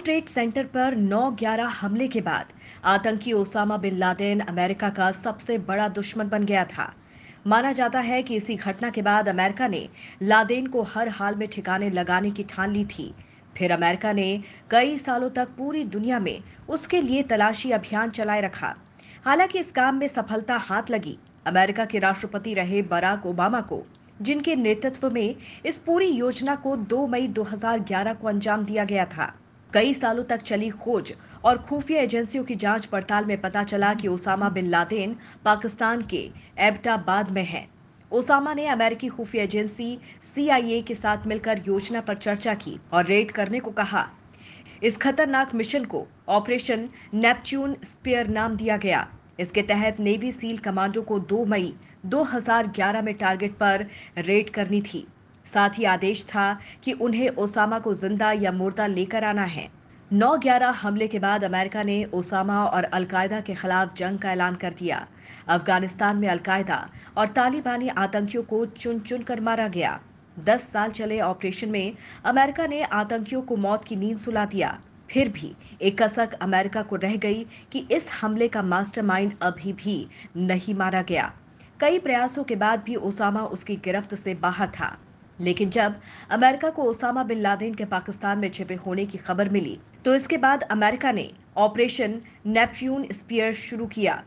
world trade centre पर 9/11 हमले के बाद आतंकी ओसामा बिन लादेन अमेरिका का सबसे बड़ा दुश्मन बन गया था माना जाता है कि इसी घटना के बाद अमेरिका ने लादेन को हर हाल में ठिकाने लगाने की ठान ली थी फिर अमेरिका ने कई सालों तक पूरी दुनिया में उसके लिए तलाशी अभियान चलाए रखा हालांकि इस काम में सफलता हाथ लगी अमेरिका के राष्ट्रपति रहे बराक ओबामा को जिनके नेतृत्व में इस पूरी योजना को 2 मई 2011 को अंजाम दिया गया था कई सालों तक चली खोज और खुफिया एजेंसियों की जांच पड़ताल में पता चला कि ओसामा बिन लादेन पाकिस्तान के एबटाबाद में है ओसामा ने अमेरिकी खुफिया एजेंसी सीआईए के साथ मिलकर योजना पर चर्चा की और रेड करने को कहा इस खतरनाक मिशन को ऑपरेशन नेपच्यून स्पियर नाम दिया गया इसके तहत नेवी सील कमांडो को 2 मई 2011 में टारगेट पर रेड करनी थी साथ ही आदेश था कि उन्हें ओसामा को जिंदा या मुर्दा लेकर आना है 9-11 हमले के बाद अमेरिका ने ओसामा और अलकायदा के खिलाफ जंग का ऐलान कर दिया अफगानिस्तान में अलकायदा और तालिबानी आतंकियों को चुन चुन कर मारा गया 10 साल चले ऑपरेशन में अमेरिका ने आतंकियों को मौत की नींद सुला दिया फिर भी एक कसक अमेरिका को रह गई कि इस हमले का मास्टरमाइंड अभी भी नहीं मारा गया कई प्रयासों के बाद भी ओसामा उसकी गिरफ्त से बाहर था लेकिन जब अमेरिका को ओसामा बिन लादेन के पाकिस्तान में छिपे होने की खबर मिली तो इसके बाद अमेरिका ने ऑपरेशन नेपच्यून स्पियर शुरू किया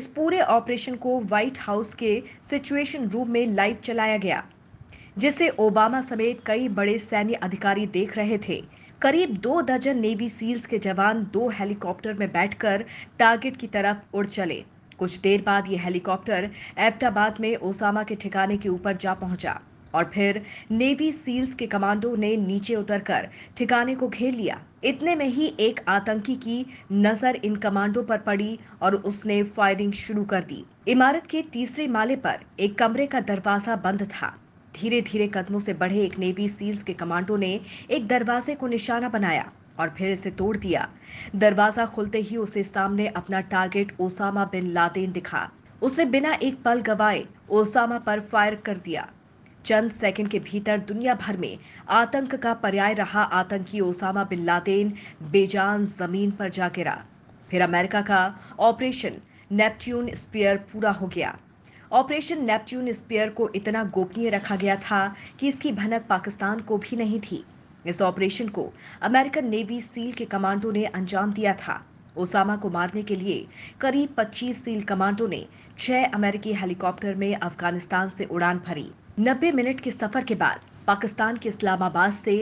इस पूरे ऑपरेशन को व्हाइट हाउस के सिचुएशन रूम में लाइव चलाया गया जिसे ओबामा समेत कई बड़े सैन्य अधिकारी देख रहे थे करीब दो दर्जन नेवी सील्स के जवान दो हेलीकॉप्टर में बैठकर टारगेट की तरफ उड़ चले कुछ देर बाद ये हेलीकॉप्टर एबटाबाद में ओसामा के ठिकाने के ऊपर जा पहुंचा और फिर नेवी सील्स के कमांडो ने नीचे उतरकर ठिकाने को घेर लिया इतने में ही एक आतंकी की नजर इन कमांडो पर पड़ी और उसने फायरिंग शुरू कर दी इमारत के तीसरे माले पर एक कमरे का दरवाजा बंद था धीरे धीरे कदमों से बढ़े एक नेवी सील्स के कमांडो ने एक दरवाजे को निशाना बनाया और फिर इसे तोड़ दिया दरवाजा खुलते ही उसे सामने अपना टारगेट ओसामा बिन लादेन दिखा उसे बिना एक पल गवाए ओसामा पर फायर कर दिया चंद सेकंड के भीतर दुनिया भर में आतंक का पर्याय रहा आतंकी ओसामा बिन लादेन बेजान जमीन पर जा गिरा फिर अमेरिका का ऑपरेशन नेपच्यून स्पीयर पूरा हो गया ऑपरेशन नेपच्यून स्पीयर को इतना गोपनीय रखा गया था कि इसकी भनक पाकिस्तान को भी नहीं थी इस ऑपरेशन को अमेरिकन नेवी सील के कमांडो ने अंजाम दिया था ओसामा को मारने के लिए करीब 25 सील कमांडो ने छह अमेरिकी हेलीकॉप्टर में अफगानिस्तान से उड़ान भरी 90 मिनट के सफर के बाद पाकिस्तान के इस्लामाबाद से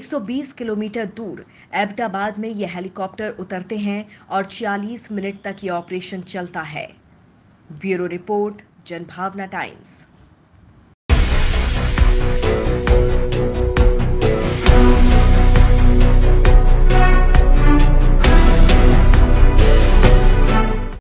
120 किलोमीटर दूर एबटाबाद में ये हेलीकॉप्टर उतरते हैं और 46 मिनट तक ये ऑपरेशन चलता है ब्यूरो रिपोर्ट जनभावना टाइम्स